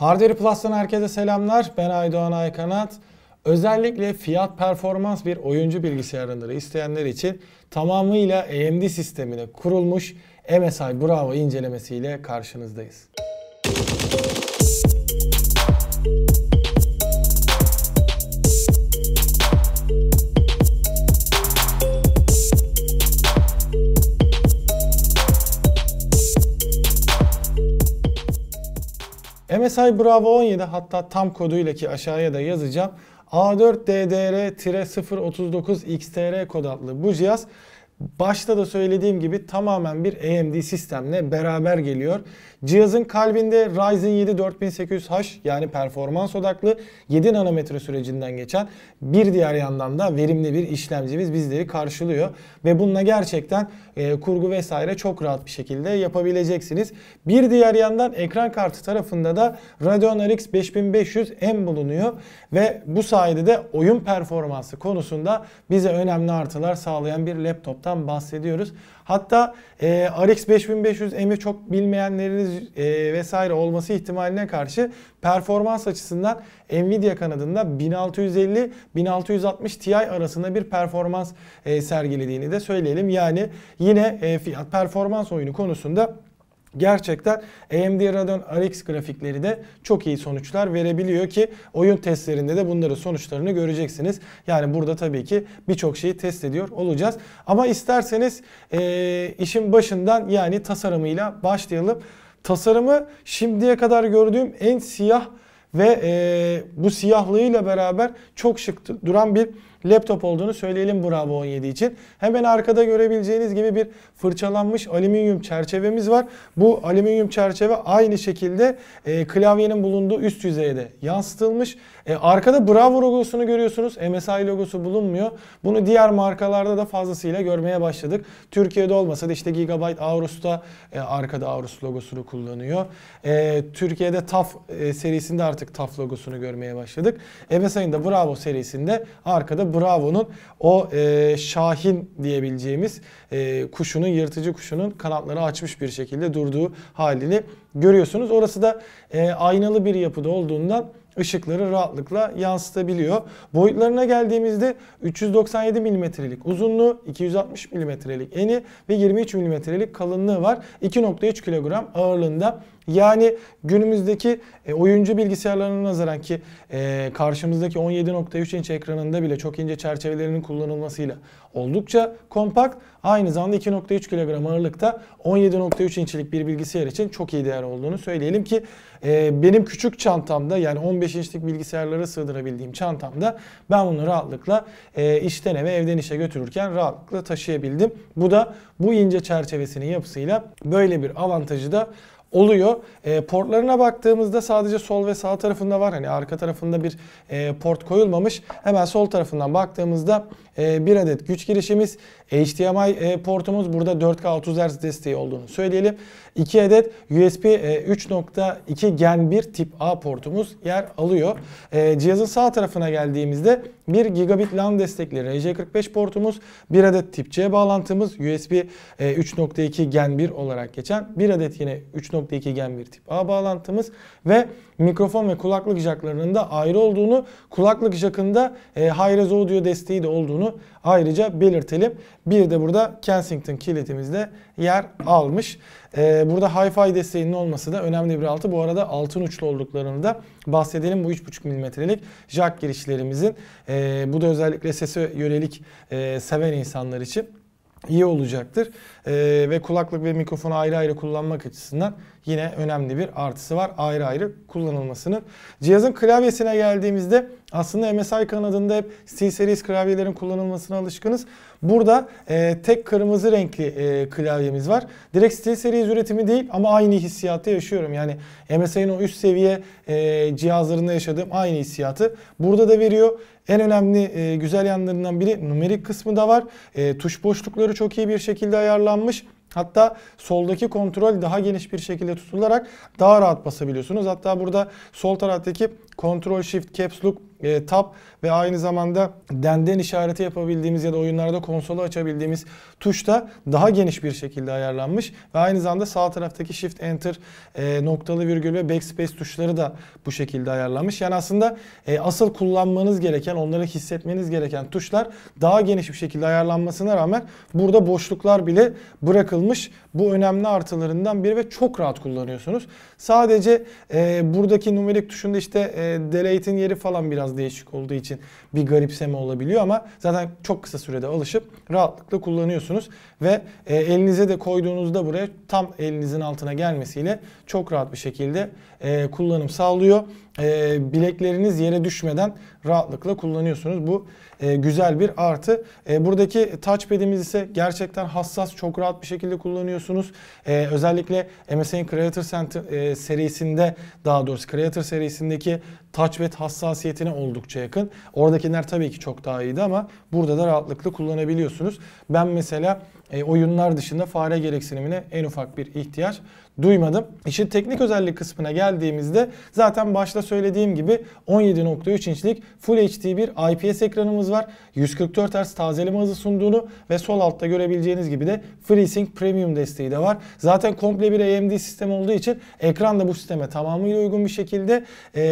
Hardware Plus'tan herkese selamlar. Ben Aydoğan Aykanat. Özellikle fiyat performans bir oyuncu bilgisayarları isteyenler için tamamıyla AMD sistemine kurulmuş MSI Bravo incelemesiyle karşınızdayız. MSI Bravo 17 hatta tam koduyla ki aşağıya da yazacağım. A4DDR-039XTR kod adlı bu cihaz başta da söylediğim gibi tamamen bir AMD sistemle beraber geliyor. Cihazın kalbinde Ryzen 7 4800H yani performans odaklı 7 nanometre sürecinden geçen bir diğer yandan da verimli bir işlemcimiz bizleri karşılıyor. Ve bununla gerçekten e, kurgu vesaire çok rahat bir şekilde yapabileceksiniz. Bir diğer yandan ekran kartı tarafında da Radeon RX 5500M bulunuyor ve bu sayede de oyun performansı konusunda bize önemli artılar sağlayan bir laptoptan bahsediyoruz. Hatta e, RX 5500 M'i çok bilmeyenleriniz e, vesaire olması ihtimaline karşı performans açısından Nvidia kanadında 1650-1660 Ti arasında bir performans e, sergilediğini de söyleyelim. Yani yine e, fiyat performans oyunu konusunda Gerçekten AMD Radeon RX grafikleri de çok iyi sonuçlar verebiliyor ki oyun testlerinde de bunların sonuçlarını göreceksiniz. Yani burada tabii ki birçok şeyi test ediyor olacağız. Ama isterseniz e, işin başından yani tasarımıyla başlayalım. Tasarımı şimdiye kadar gördüğüm en siyah ve e, bu siyahlığıyla beraber çok şık duran bir laptop olduğunu söyleyelim Bravo 17 için. Hemen arkada görebileceğiniz gibi bir fırçalanmış alüminyum çerçevemiz var. Bu alüminyum çerçeve aynı şekilde e, klavyenin bulunduğu üst yüzeye de yansıtılmış. E, arkada Bravo logosunu görüyorsunuz. MSI logosu bulunmuyor. Bunu diğer markalarda da fazlasıyla görmeye başladık. Türkiye'de olmasa da işte Gigabyte Aorus'ta e, arkada Aorus logosunu kullanıyor. E, Türkiye'de TAF e, serisinde artık TAF logosunu görmeye başladık. MSI'nin de Bravo serisinde arkada Bravo'nun o e, Şahin diyebileceğimiz e, kuşunun, yırtıcı kuşunun kanatları açmış bir şekilde durduğu halini görüyorsunuz. Orası da e, aynalı bir yapıda olduğundan ışıkları rahatlıkla yansıtabiliyor. Boyutlarına geldiğimizde 397 mm'lik uzunluğu, 260 mm'lik eni ve 23 mm'lik kalınlığı var. 2.3 kilogram ağırlığında. Yani günümüzdeki e, oyuncu bilgisayarlarına nazaran ki e, karşımızdaki 17.3 inç ekranında bile çok ince çerçevelerinin kullanılmasıyla Oldukça kompakt. Aynı zamanda 2.3 kilogram ağırlıkta 17.3 inçlik bir bilgisayar için çok iyi değer olduğunu söyleyelim ki e, benim küçük çantamda yani 15 inçlik bilgisayarlara sığdırabildiğim çantamda ben bunu rahatlıkla e, işten eve evden işe götürürken rahatlıkla taşıyabildim. Bu da bu ince çerçevesinin yapısıyla böyle bir avantajı da oluyor. E, portlarına baktığımızda sadece sol ve sağ tarafında var. Hani arka tarafında bir e, port koyulmamış. Hemen sol tarafından baktığımızda e, bir adet güç girişimiz, HDMI e, portumuz burada 4K 30 Hz desteği olduğunu söyleyelim. 2 adet USB 3.2 e, Gen 1 tip A portumuz yer alıyor. E, cihazın sağ tarafına geldiğimizde 1 gigabit LAN destekli RJ45 portumuz, 1 adet tip C bağlantımız USB 3.2 e, Gen 1 olarak geçen 1 adet yine 3.2 Gen 1 tip A bağlantımız ve mikrofon ve kulaklık jacklarının da ayrı olduğunu, kulaklık jackında Hi-Res Audio desteği de olduğunu ayrıca belirtelim. Bir de burada Kensington kilitimizde yer almış. Ee, burada Hi-Fi desteğinin olması da önemli bir altı. Bu arada altın uçlu olduklarını da bahsedelim. Bu 3.5 milimetrelik jack girişlerimizin. Ee, bu da özellikle sese yönelik e, seven insanlar için iyi olacaktır. Ee, ve kulaklık ve mikrofonu ayrı ayrı kullanmak açısından yine önemli bir artısı var. Ayrı ayrı kullanılmasının. Cihazın klavyesine geldiğimizde aslında MSI kanadında hep Steel Series klavyelerin kullanılmasına alışkınız. Burada e, tek kırmızı renkli e, klavyemiz var. Direkt Steel Series üretimi değil ama aynı hissiyatı yaşıyorum. Yani MSI'nin o üst seviye e, cihazlarında yaşadığım aynı hissiyatı burada da veriyor. En önemli e, güzel yanlarından biri numerik kısmı da var. E, tuş boşlukları çok iyi bir şekilde ayarlanmış. Hatta soldaki kontrol daha geniş bir şekilde tutularak daha rahat basabiliyorsunuz. Hatta burada sol taraftaki Ctrl Shift Caps Lock e, tab ve aynı zamanda denden işareti yapabildiğimiz ya da oyunlarda konsolu açabildiğimiz tuş da daha geniş bir şekilde ayarlanmış ve aynı zamanda sağ taraftaki shift enter e, noktalı virgül ve backspace tuşları da bu şekilde ayarlanmış. Yani aslında e, asıl kullanmanız gereken, onları hissetmeniz gereken tuşlar daha geniş bir şekilde ayarlanmasına rağmen burada boşluklar bile bırakılmış. Bu önemli artılarından biri ve çok rahat kullanıyorsunuz. Sadece e, buradaki numerik tuşunda işte e, delete'in yeri falan biraz biraz değişik olduğu için bir garipseme olabiliyor ama zaten çok kısa sürede alışıp rahatlıkla kullanıyorsunuz ve e, elinize de koyduğunuzda buraya tam elinizin altına gelmesiyle çok rahat bir şekilde e, kullanım sağlıyor. E, bilekleriniz yere düşmeden rahatlıkla kullanıyorsunuz. Bu e, güzel bir artı. E, buradaki touchpad'imiz ise gerçekten hassas, çok rahat bir şekilde kullanıyorsunuz. E, özellikle MSI'nin Creator Center e, serisinde daha doğrusu Creator serisindeki touchpad hassasiyetine oldukça yakın. Oradakiler tabii ki çok daha iyiydi ama burada da rahatlıkla kullanabiliyorsunuz. Ben mesela e, oyunlar dışında fare gereksinimine en ufak bir ihtiyaç duymadım. İşin teknik özellik kısmına geldiğimizde zaten başta söylediğim gibi 17.3 inçlik Full HD bir IPS ekranımız var. 144 Hz tazeleme hızı sunduğunu ve sol altta görebileceğiniz gibi de FreeSync Premium desteği de var. Zaten komple bir AMD sistem olduğu için ekran da bu sisteme tamamıyla uygun bir şekilde e,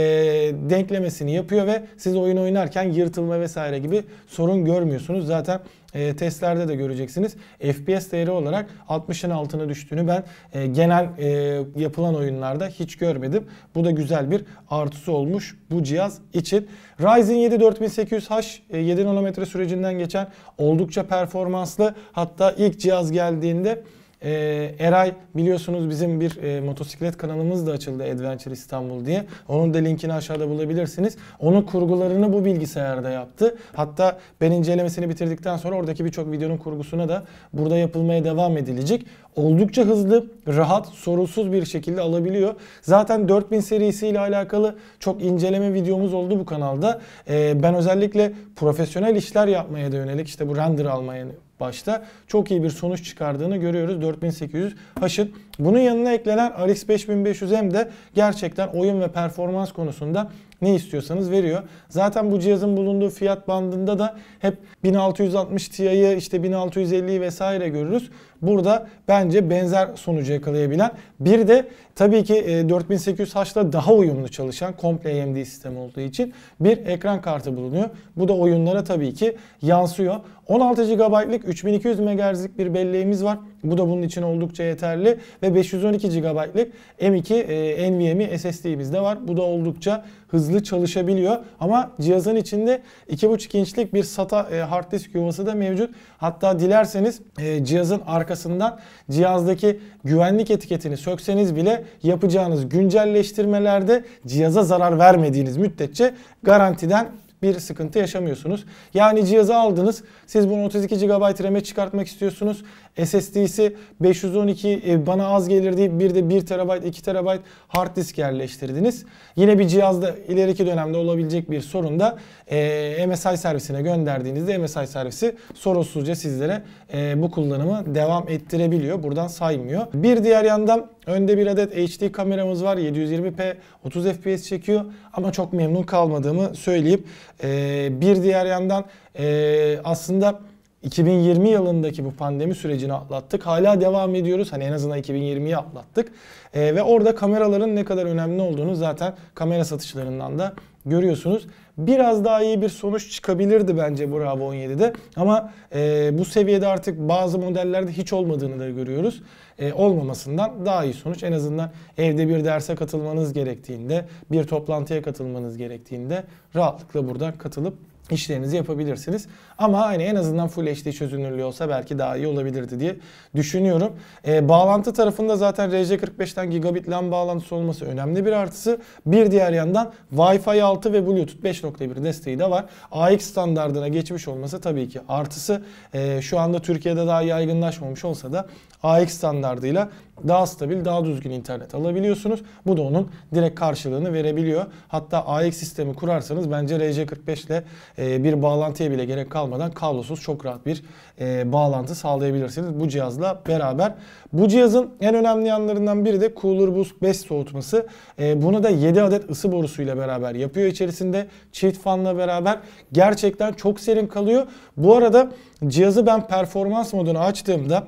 denklemesini yapıyor ve siz oyun oynarken yırtılma vesaire gibi sorun görmüyorsunuz. Zaten e, testlerde de göreceksiniz. FPS değeri olarak 60'ın altına düştüğünü ben e, genel e, yapılan oyunlarda hiç görmedim. Bu da güzel bir artısı olmuş bu cihaz için. Ryzen 7 4800H e, 7 nanometre sürecinden geçen oldukça performanslı hatta ilk cihaz geldiğinde e, Eray biliyorsunuz bizim bir e, motosiklet kanalımız da açıldı Adventure İstanbul diye. Onun da linkini aşağıda bulabilirsiniz. Onun kurgularını bu bilgisayarda yaptı. Hatta ben incelemesini bitirdikten sonra oradaki birçok videonun kurgusuna da burada yapılmaya devam edilecek. Oldukça hızlı, rahat, sorunsuz bir şekilde alabiliyor. Zaten 4000 serisiyle alakalı çok inceleme videomuz oldu bu kanalda. E, ben özellikle profesyonel işler yapmaya da yönelik işte bu render almaya başta çok iyi bir sonuç çıkardığını görüyoruz. 4800 haşın bunun yanına eklenen RX 5500M de gerçekten oyun ve performans konusunda ne istiyorsanız veriyor. Zaten bu cihazın bulunduğu fiyat bandında da hep 1660 Ti'yi işte 1650'yi vesaire görürüz. Burada bence benzer sonucu yakalayabilen bir de tabii ki 4800H'la e, daha uyumlu çalışan komple AMD sistemi olduğu için bir ekran kartı bulunuyor. Bu da oyunlara tabii ki yansıyor. 16 GB'lık 3200 MHz'lik bir belleğimiz var. Bu da bunun için oldukça yeterli ve 512 GB'lık M2 e, NVMe SSD'miz de var. Bu da oldukça hızlı çalışabiliyor. Ama cihazın içinde 2.5 inçlik bir SATA e, hard disk yuvası da mevcut. Hatta dilerseniz e, cihazın arkasından cihazdaki güvenlik etiketini sökseniz bile yapacağınız güncelleştirmelerde cihaza zarar vermediğiniz müddetçe garantiden bir sıkıntı yaşamıyorsunuz. Yani cihazı aldınız. Siz bunu 32 GB RAM'e çıkartmak istiyorsunuz. SSD'si 512 e, bana az gelir deyip bir de 1 TB 2 TB hard disk yerleştirdiniz. Yine bir cihazda ileriki dönemde olabilecek bir sorun da e, MSI servisine gönderdiğinizde MSI servisi sorunsuzca sizlere e, bu kullanımı devam ettirebiliyor. Buradan saymıyor. Bir diğer yandan önde bir adet HD kameramız var. 720p 30 fps çekiyor ama çok memnun kalmadığımı söyleyip e, bir diğer yandan e, aslında 2020 yılındaki bu pandemi sürecini atlattık. Hala devam ediyoruz. Hani en azından 2020'yi atlattık. E, ve orada kameraların ne kadar önemli olduğunu zaten kamera satışlarından da görüyorsunuz. Biraz daha iyi bir sonuç çıkabilirdi bence bu RAV 17'de. Ama e, bu seviyede artık bazı modellerde hiç olmadığını da görüyoruz. E, olmamasından daha iyi sonuç. En azından evde bir derse katılmanız gerektiğinde, bir toplantıya katılmanız gerektiğinde rahatlıkla burada katılıp işlerinizi yapabilirsiniz. Ama hani en azından Full HD çözünürlüğü olsa belki daha iyi olabilirdi diye düşünüyorum. E, bağlantı tarafında zaten RJ45'ten gigabit LAN bağlantısı olması önemli bir artısı. Bir diğer yandan Wi-Fi 6 ve Bluetooth 5.1 desteği de var. AX standardına geçmiş olması tabii ki artısı. E, şu anda Türkiye'de daha yaygınlaşmamış olsa da AX standardıyla daha stabil, daha düzgün internet alabiliyorsunuz. Bu da onun direkt karşılığını verebiliyor. Hatta AX sistemi kurarsanız bence RJ45 ile e, bir bağlantıya bile gerek kalmıyor almadan kablosuz çok rahat bir e, bağlantı sağlayabilirsiniz bu cihazla beraber. Bu cihazın en önemli yanlarından biri de Cooler Boost 5 soğutması. E, bunu da 7 adet ısı borusuyla beraber yapıyor içerisinde. Çift fanla beraber gerçekten çok serin kalıyor. Bu arada cihazı ben performans modunu açtığımda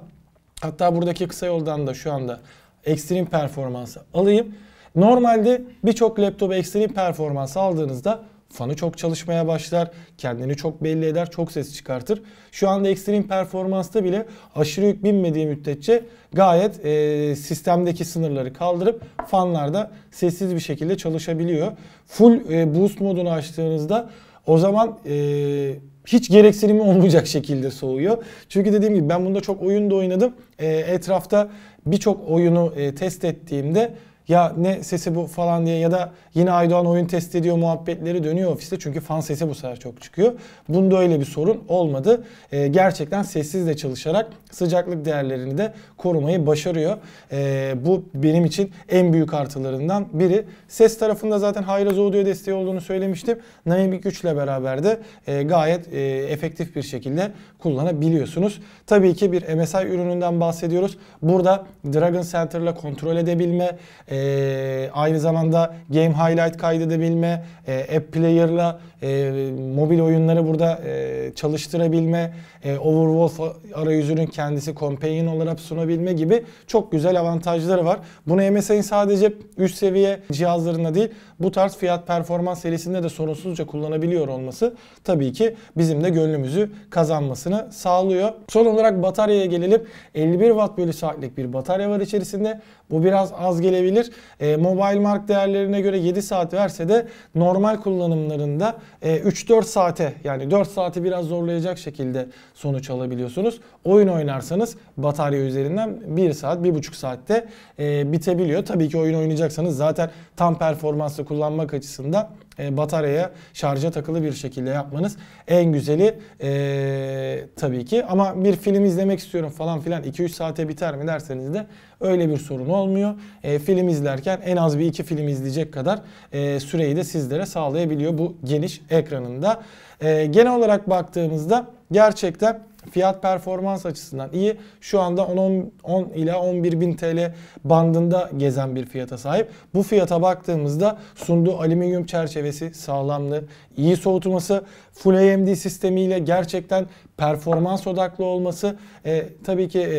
hatta buradaki kısa yoldan da şu anda Extreme performansı alayım. Normalde birçok laptop Extreme performans aldığınızda fanı çok çalışmaya başlar, kendini çok belli eder, çok ses çıkartır. Şu anda ekstrem performansta bile aşırı yük binmediği müddetçe gayet e, sistemdeki sınırları kaldırıp fanlarda sessiz bir şekilde çalışabiliyor. Full e, boost modunu açtığınızda o zaman e, hiç gereksinimi olmayacak şekilde soğuyor. Çünkü dediğim gibi ben bunda çok oyun da oynadım. E, etrafta birçok oyunu e, test ettiğimde ya ne sesi bu falan diye ya da yine Aydoğan oyun test ediyor muhabbetleri dönüyor ofiste. Çünkü fan sesi bu sefer çok çıkıyor. Bunda öyle bir sorun olmadı. E, gerçekten sessizle çalışarak sıcaklık değerlerini de korumayı başarıyor. E, bu benim için en büyük artılarından biri. Ses tarafında zaten Hayraz Audio desteği olduğunu söylemiştim. Dynamic 3 ile beraber de e, gayet e, efektif bir şekilde kullanabiliyorsunuz. Tabii ki bir MSI ürününden bahsediyoruz. Burada Dragon Center ile kontrol edebilme, e, ee, aynı zamanda game highlight kaydedebilme, e, app player'la e, mobil oyunları burada e, çalıştırabilme, e, Overwatch arayüzünün kendisi companion olarak sunabilme gibi çok güzel avantajları var. Bunu MSI'nin sadece üst seviye cihazlarında değil bu tarz fiyat performans serisinde de sorunsuzca kullanabiliyor olması tabii ki bizim de gönlümüzü kazanmasını sağlıyor. Son olarak bataryaya gelelim. 51 watt bölü saatlik bir batarya var içerisinde. Bu biraz az gelebilir. E, mobile mark değerlerine göre 7 saat verse de normal kullanımlarında e, 3-4 saate yani 4 saati biraz zorlayacak şekilde sonuç alabiliyorsunuz. Oyun oynarsanız batarya üzerinden 1 saat 1,5 saatte e, bitebiliyor. Tabii ki oyun oynayacaksanız zaten tam performansla kullanmak açısından e, bataryaya şarja takılı bir şekilde yapmanız en güzeli e, tabii ki. Ama bir film izlemek istiyorum falan filan 2-3 saate biter mi derseniz de öyle bir sorun olmuyor. E, film izlerken en az bir iki film izleyecek kadar e, süreyi de sizlere sağlayabiliyor bu geniş ekranında. E, genel olarak baktığımızda gerçekten fiyat performans açısından iyi. Şu anda 10, 10 ila 11 bin TL bandında gezen bir fiyata sahip. Bu fiyata baktığımızda sunduğu alüminyum çerçevesi sağlamlığı, iyi soğutması Full AMD sistemiyle gerçekten performans odaklı olması e, tabii ki e,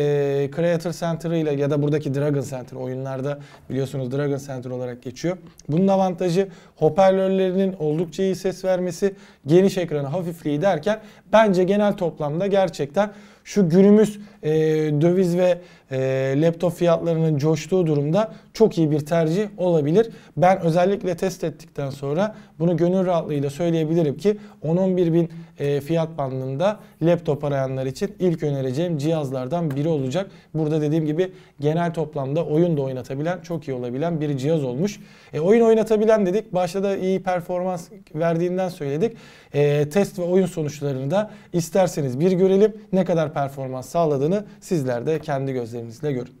Creator Center ile ya da buradaki Dragon Center oyunlarda biliyorsunuz Dragon Center olarak geçiyor. Bunun avantajı hoparlörlerinin oldukça iyi ses vermesi, geniş ekranı hafifliği derken bence genel toplamda gerçekten şu günümüz e, döviz ve e, laptop fiyatlarının coştuğu durumda çok iyi bir tercih olabilir. Ben özellikle test ettikten sonra bunu gönül rahatlığıyla söyleyebilirim ki 10-11 bin e, fiyat bandında laptop arayanlar için ilk önereceğim cihazlardan biri olacak. Burada dediğim gibi genel toplamda oyun da oynatabilen, çok iyi olabilen bir cihaz olmuş. E, oyun oynatabilen dedik. Başta da iyi performans verdiğinden söyledik. E, test ve oyun sonuçlarını da isterseniz bir görelim. Ne kadar performans sağladığını sizler de kendi gözlerinizle görün.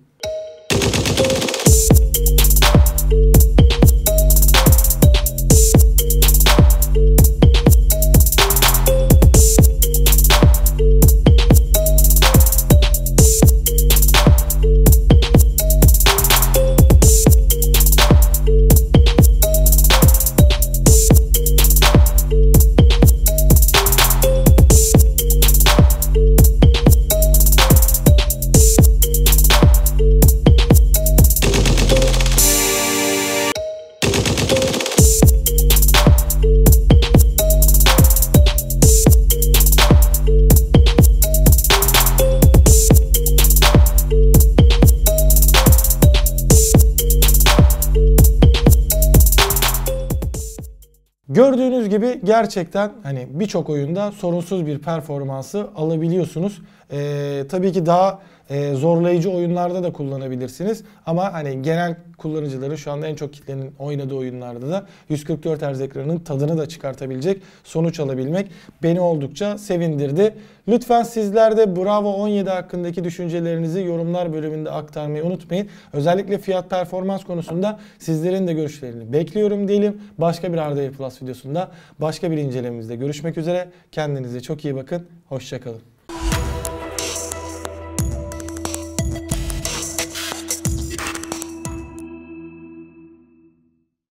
gibi gerçekten hani birçok oyunda sorunsuz bir performansı alabiliyorsunuz. Ee, tabii ki daha e, zorlayıcı oyunlarda da kullanabilirsiniz. Ama hani genel kullanıcıları şu anda en çok kitlenin oynadığı oyunlarda da 144 Hz ekranın tadını da çıkartabilecek, sonuç alabilmek beni oldukça sevindirdi. Lütfen sizler de Bravo 17 hakkındaki düşüncelerinizi yorumlar bölümünde aktarmayı unutmayın. Özellikle fiyat performans konusunda sizlerin de görüşlerini bekliyorum diyelim. Başka bir Arda Plus videosunda, başka bir incelememizde görüşmek üzere. Kendinize çok iyi bakın. Hoşçakalın.